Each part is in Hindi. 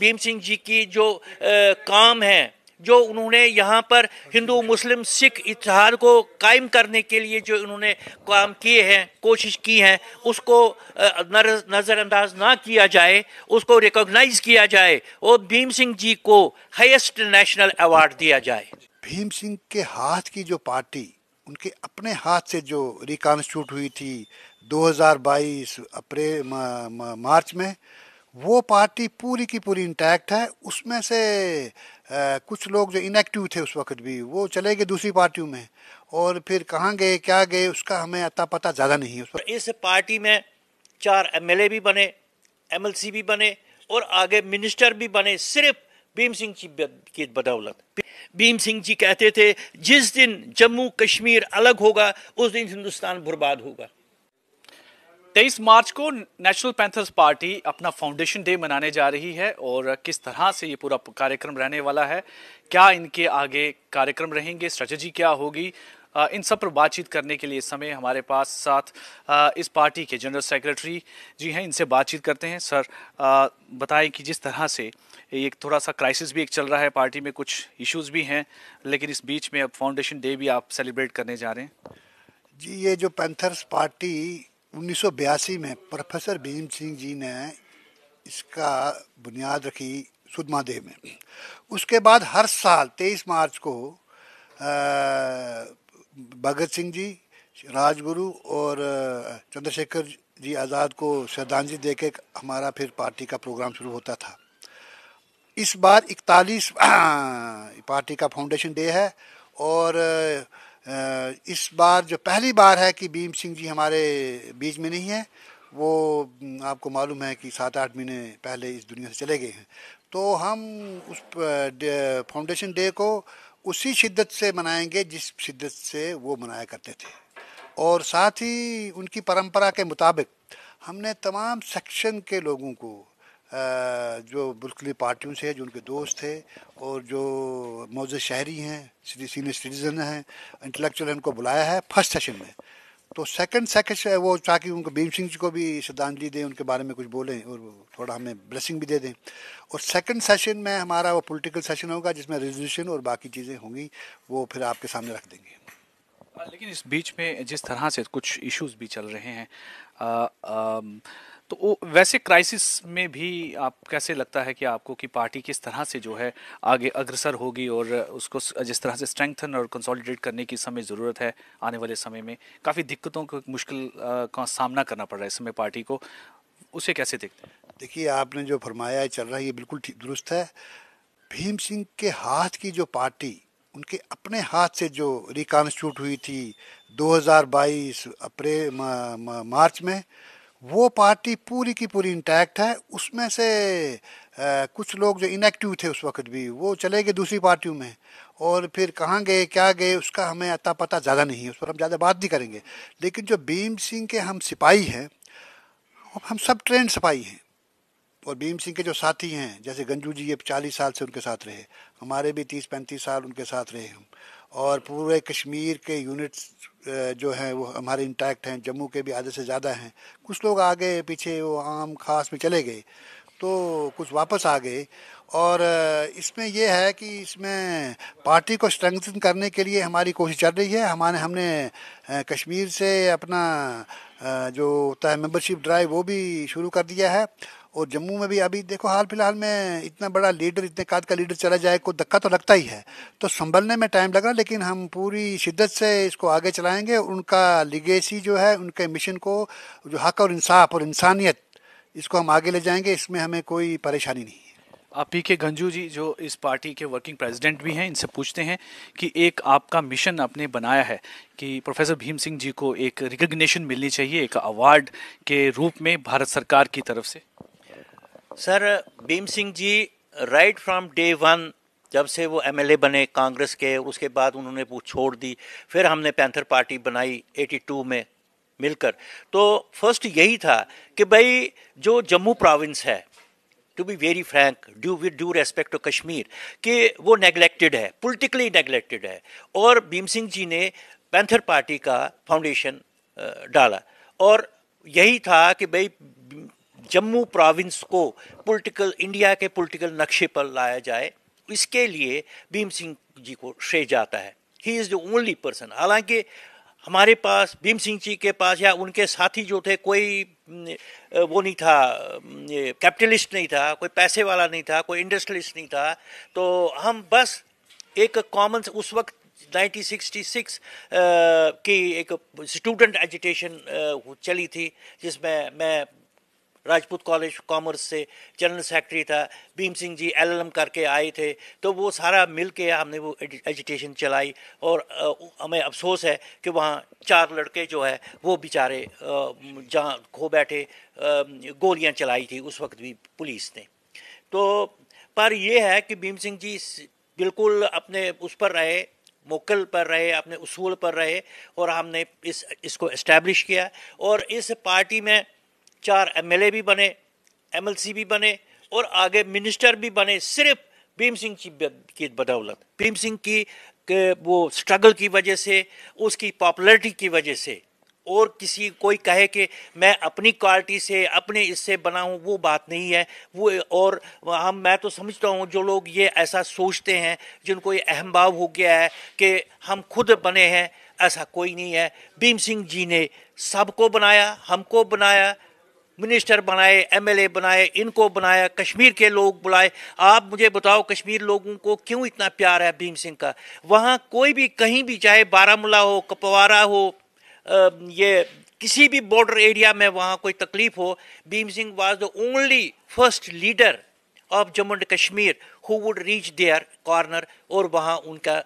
भीम सिंह जी की जो आ, काम है जो उन्होंने यहाँ पर हिंदू मुस्लिम सिख इतिहाद को कायम करने के लिए जो उन्होंने काम किए हैं कोशिश की है उसको नज़रअंदाज ना किया जाए उसको रिकॉग्नाइज किया जाए और भीम सिंह जी को हाईएस्ट नेशनल अवार्ड दिया जाए भीम सिंह के हाथ की जो पार्टी उनके अपने हाथ से जो रिकॉन्स्टिट्यूट हुई थी 2022 अप्रैल मार्च में वो पार्टी पूरी की पूरी इंटैक्ट है उसमें से आ, कुछ लोग जो इनएक्टिव थे उस वक्त भी वो चले गए दूसरी पार्टियों में और फिर कहाँ गए क्या गए उसका हमें अता पता ज़्यादा नहीं है इस पार्टी में चार एमएलए भी बने एमएलसी भी बने और आगे मिनिस्टर भी बने सिर्फ भीम सिंह जी की बदौलत भीम सिंह जी कहते थे जिस दिन जम्मू कश्मीर अलग होगा उस दिन हिंदुस्तान बर्बाद होगा तेईस मार्च को नेशनल पैंथर्स पार्टी अपना फाउंडेशन डे मनाने जा रही है और किस तरह से ये पूरा कार्यक्रम रहने वाला है क्या इनके आगे कार्यक्रम रहेंगे स्ट्रेटजी क्या होगी इन सब पर बातचीत करने के लिए इस समय हमारे पास साथ इस पार्टी के जनरल सेक्रेटरी जी हैं इनसे बातचीत करते हैं सर बताएं कि जिस तरह से एक थोड़ा सा क्राइसिस भी एक चल रहा है पार्टी में कुछ इश्यूज भी हैं लेकिन इस बीच में अब फाउंडेशन डे भी आप सेलिब्रेट करने जा रहे हैं जी ये जो पैंथर्स पार्टी 1982 में प्रोफेसर भीम सिंह जी ने इसका बुनियाद रखी सुदमादेव में उसके बाद हर साल 23 मार्च को भगत सिंह जी राजगुरु और चंद्रशेखर जी आज़ाद को श्रद्धांजलि दे के हमारा फिर पार्टी का प्रोग्राम शुरू होता था इस बार इकतालीस पार्टी का फाउंडेशन डे है और इस बार जो पहली बार है कि भीम सिंह जी हमारे बीच में नहीं है वो आपको मालूम है कि सात आठ महीने पहले इस दुनिया से चले गए हैं तो हम उस फाउंडेशन डे को उसी शिद्दत से मनाएंगे जिस शिद्दत से वो मनाया करते थे और साथ ही उनकी परंपरा के मुताबिक हमने तमाम सेक्शन के लोगों को जो बुल्कली पार्टियों से जो उनके दोस्त थे और जो मौजूद शहरी हैं सीनियर सिटीज़न हैं इंटेलेक्चुअल हैं उनको बुलाया है फर्स्ट सेशन में तो सेकंड सेकंड वो ताकि उनको भीम सिंह जी को भी श्रद्धांजलि दें उनके बारे में कुछ बोलें और थोड़ा हमें ब्लेसिंग भी दे दें और सेकंड सेशन में हमारा वो पॉलिटिकल सेशन होगा जिसमें रेजोल्यूशन और बाकी चीज़ें होंगी वो फिर आपके सामने रख देंगे लेकिन इस बीच में जिस तरह से कुछ इश्यूज भी चल रहे हैं आ, आ, तो वैसे क्राइसिस में भी आप कैसे लगता है कि आपको कि पार्टी किस तरह से जो है आगे अग्रसर होगी और उसको जिस तरह से स्ट्रेंथन और कंसोलिडेट करने की समय ज़रूरत है आने वाले समय में काफ़ी दिक्कतों को मुश्किल का सामना करना पड़ रहा है इस समय पार्टी को उसे कैसे देखते हैं देखिए आपने जो फरमाया चल रहा है ये बिल्कुल दुरुस्त है भीम सिंह के हाथ की जो पार्टी उनके अपने हाथ से जो रिकॉन्स्टिट्यूट हुई थी 2022 अप्रैल मार्च में वो पार्टी पूरी की पूरी इंटैक्ट है उसमें से आ, कुछ लोग जो इनएक्टिव थे उस वक्त भी वो चले गए दूसरी पार्टियों में और फिर कहाँ गए क्या गए उसका हमें अता पता ज़्यादा नहीं है उस पर हम ज़्यादा बात नहीं करेंगे लेकिन जो भीम सिंह के हम सिपाही हैं हम सब ट्रेंड सिपाही हैं और भीम सिंह के जो साथी हैं जैसे गंजू जी ये चालीस साल से उनके साथ रहे हमारे भी तीस पैंतीस साल उनके साथ रहे हम और पूरे कश्मीर के यूनिट्स जो हैं वो हमारे इंटैक्ट हैं जम्मू के भी आधे से ज़्यादा हैं कुछ लोग आगे पीछे वो आम खास में चले गए तो कुछ वापस आ गए और इसमें यह है कि इसमें पार्टी को स्ट्रेंथन करने के लिए हमारी कोशिश चल रही है हमारे हमने कश्मीर से अपना जो होता है मेम्बरशिप ड्राइव वो भी शुरू कर दिया है और जम्मू में भी अभी देखो हाल फिलहाल में इतना बड़ा लीडर इतने काद का लीडर चला जाए को धक्का तो लगता ही है तो संभलने में टाइम लगा लेकिन हम पूरी शिद्दत से इसको आगे चलाएंगे उनका लिगेसी जो है उनके मिशन को जो हक और इंसाफ और इंसानियत इसको हम आगे ले जाएंगे इसमें हमें कोई परेशानी नहीं है आप पी के गंजू जी जो इस पार्टी के वर्किंग प्रेसिडेंट भी हैं इनसे पूछते हैं कि एक आपका मिशन आपने बनाया है कि प्रोफेसर भीम सिंह जी को एक रिकग्निशन मिलनी चाहिए एक अवार्ड के रूप में भारत सरकार की तरफ से sir Bhim Singh ji right from day one जब से वो एमएलए बने कांग्रेस के उसके बाद उन्होंने वो छोड़ दी फिर हमने पैंथर पार्टी बनाई 82 में मिलकर तो फर्स्ट यही था कि भाई जो जम्मू प्राविंस है to be very frank due with due respect to Kashmir कि वो नेगलेक्टेड है पोलिटिकली नेगलेक्टेड है और भीम सिंह जी ने पैंथर पार्टी का फाउंडेशन डाला और यही था कि भाई जम्मू प्रोविंस को पॉलिटिकल इंडिया के पॉलिटिकल नक्शे पर लाया जाए इसके लिए भीम सिंह जी को श्रेय जाता है he is the only person हालांकि हमारे पास भीम सिंह जी के पास या उनके साथी जो थे कोई वो नहीं था कैपिटलिस्ट नहीं था कोई पैसे वाला नहीं था कोई इंडस्ट्रियलिस्ट नहीं था तो हम बस एक कॉमन उस वक्त 1966 की एक स्टूडेंट एजुटेशन चली थी जिसमें मैं राजपूत कॉलेज कॉमर्स से जनरल सेक्रेटरी था भीम सिंह जी एल करके आए थे तो वो सारा मिल के हमने वो एजिटेशन चलाई और हमें अफसोस है कि वहाँ चार लड़के जो है वो बेचारे जहाँ खो बैठे गोलियाँ चलाई थी उस वक्त भी पुलिस ने तो पर यह है कि भीम सिंह जी बिल्कुल अपने उस पर रहे मोकल पर रहे अपने उसूल पर रहे और हमने इस इसको इस्टेब्लिश किया और इस पार्टी में चार एमएलए भी बने एमएलसी भी बने और आगे मिनिस्टर भी बने सिर्फ भीम सिंह की बदौलत भीम सिंह की वो स्ट्रगल की वजह से उसकी पॉपुलैरिटी की वजह से और किसी कोई कहे कि मैं अपनी क्वालिटी से अपने इससे बना हूँ वो बात नहीं है वो और हम मैं तो समझता हूँ जो लोग ये ऐसा सोचते हैं जिनको ये अहम भाव हो गया है कि हम खुद बने हैं ऐसा कोई नहीं है भीम सिंह जी ने सबको बनाया हमको बनाया मिनिस्टर बनाए एमएलए बनाए इनको बनाया कश्मीर के लोग बुलाए आप मुझे बताओ कश्मीर लोगों को क्यों इतना प्यार है भीम सिंह का वहाँ कोई भी कहीं भी चाहे बारामूला हो कपवारा हो ये किसी भी बॉर्डर एरिया में वहाँ कोई तकलीफ हो Bhim Singh was the only first leader of Jammu and Kashmir who would reach their corner और वहाँ उनका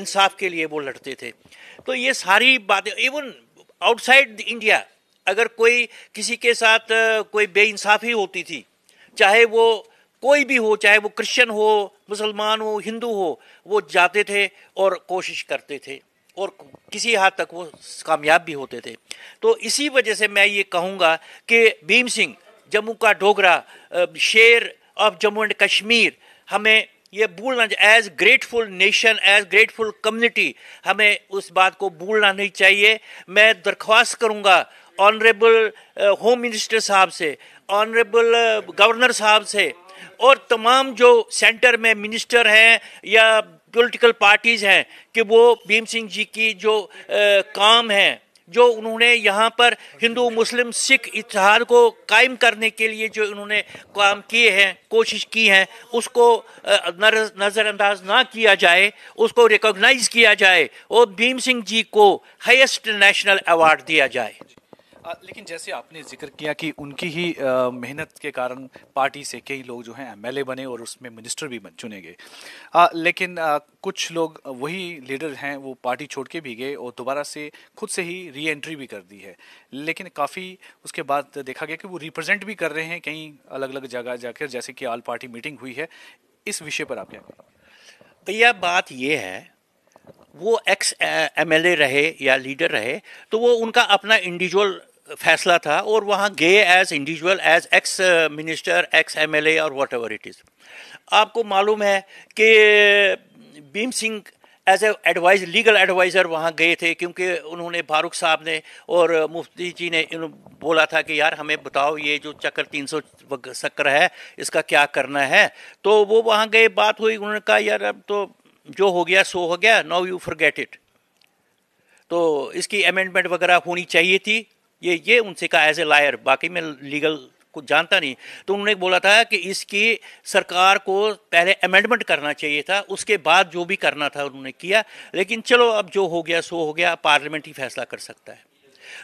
इंसाफ के लिए वो लड़ते थे तो ये सारी बातें इवन आउटसाइड इंडिया अगर कोई किसी के साथ कोई बेइंसाफ़ी होती थी चाहे वो कोई भी हो चाहे वो क्रिश्चियन हो मुसलमान हो हिंदू हो वो जाते थे और कोशिश करते थे और किसी हद हाँ तक वो कामयाब भी होते थे तो इसी वजह से मैं ये कहूँगा कि भीम सिंह जम्मू का डोगरा शेर ऑफ जम्मू एंड कश्मीर हमें ये भूलना as grateful nation as grateful community हमें उस बात को भूलना नहीं चाहिए मैं दरख्वास्त करूँगा ऑनरेबल होम मिनिस्टर साहब से ऑनरेबल गवर्नर uh, साहब से और तमाम जो सेंटर में मिनिस्टर हैं या पॉलिटिकल पार्टीज़ हैं कि वो भीम सिंह जी की जो आ, uh, काम है जो उन्होंने यहाँ पर हिंदू मुस्लिम सिख इतिहाद को कायम करने के लिए जो उन्होंने काम किए हैं कोशिश की है उसको uh, नज़रअंदाज ना किया जाए उसको रिकॉग्नाइज किया जाए और भीम सिंह जी को हाईएस्ट नेशनल अवार्ड दिया जाए आ, लेकिन जैसे आपने जिक्र किया कि उनकी ही मेहनत के कारण पार्टी से कई लोग जो हैं एमएलए बने और उसमें मिनिस्टर भी बन चुने गए लेकिन आ, कुछ लोग वही लीडर हैं वो पार्टी छोड़ के भी गए और दोबारा से खुद से ही री एंट्री भी कर दी है लेकिन काफ़ी उसके बाद देखा गया कि वो रिप्रेजेंट भी कर रहे हैं कई अलग अलग जगह जाकर जैसे कि ऑल पार्टी मीटिंग हुई है इस विषय पर आप क्या भैया बात ये है वो एक्स एमएलए रहे या लीडर रहे तो वो उनका अपना इंडिविजुअल फैसला था और वहाँ गए as individual as ex minister ex MLA और वॉट एवर इट इज़ आपको मालूम है कि Bhim Singh as advise legal adviser वहाँ गए थे क्योंकि उन्होंने फारूक साहब ने और मुफ्ती जी ने बोला था कि यार हमें बताओ ये जो चक्कर 300 शक्कर है इसका क्या करना है तो वो वहाँ गए बात हुई उन्होंने कहा यार अब तो जो हो गया सो हो गया नाउ यू फॉरगेट इट तो इसकी अमेंडमेंट वगैरह होनी चाहिए थी ये ये उनसे कहा एज ए लायर बाकी मैं लीगल कुछ जानता नहीं तो उन्होंने बोला था कि इसकी सरकार को पहले अमेंडमेंट करना चाहिए था उसके बाद जो भी करना था उन्होंने किया लेकिन चलो अब जो हो गया सो हो गया पार्लियामेंट ही फैसला कर सकता है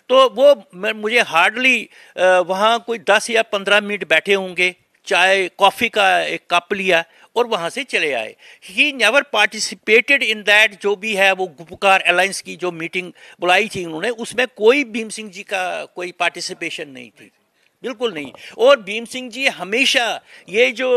तो वो मुझे हार्डली वहाँ कोई दस या पंद्रह मिनट बैठे होंगे चाय कॉफ़ी का एक कप लिया और वहाँ से चले आए he never participated in that जो भी है वो गुपकार अलायंस की जो मीटिंग बुलाई थी उन्होंने उसमें कोई भीम सिंह जी का कोई पार्टिसिपेशन नहीं थी बिल्कुल नहीं और भीम सिंह जी हमेशा ये जो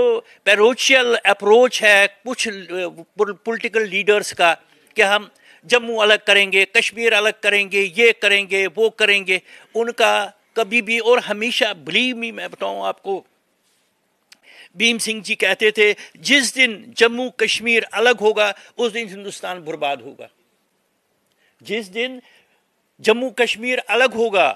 पेरोशियल अप्रोच है कुछ पॉलिटिकल uh, लीडर्स का कि हम जम्मू अलग करेंगे कश्मीर अलग करेंगे ये करेंगे वो करेंगे उनका कभी भी और हमेशा बिलीव मी मैं बताऊँ आपको भीम सिंह जी कहते थे जिस दिन जम्मू कश्मीर अलग होगा उस दिन हिंदुस्तान बर्बाद होगा जिस दिन जम्मू कश्मीर अलग होगा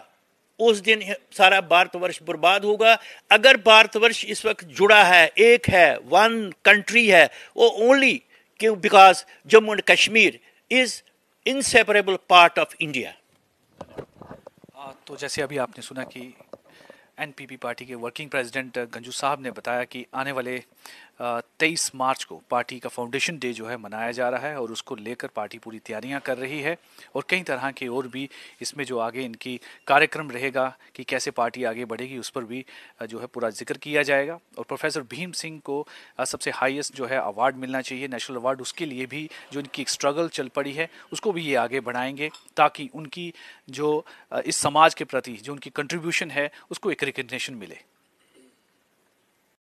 उस दिन सारा भारतवर्ष बर्बाद होगा अगर भारतवर्ष इस वक्त जुड़ा है एक है वन कंट्री है वो ओनली क्यों because Jammu and Kashmir is inseparable part of India तो जैसे अभी आपने सुना कि एनपीपी पार्टी के वर्किंग प्रेसिडेंट गंजू साहब ने बताया कि आने वाले तेईस मार्च को पार्टी का फाउंडेशन डे जो है मनाया जा रहा है और उसको लेकर पार्टी पूरी तैयारियां कर रही है और कई तरह के और भी इसमें जो आगे इनकी कार्यक्रम रहेगा कि कैसे पार्टी आगे बढ़ेगी उस पर भी जो है पूरा जिक्र किया जाएगा और प्रोफेसर भीम सिंह को सबसे हाईएस्ट जो है अवार्ड मिलना चाहिए नेशनल अवार्ड उसके लिए भी जो इनकी स्ट्रगल चल पड़ी है उसको भी ये आगे बढ़ाएंगे ताकि उनकी जो इस समाज के प्रति जो उनकी कंट्रीब्यूशन है उसको एक रिकग्नेशन मिले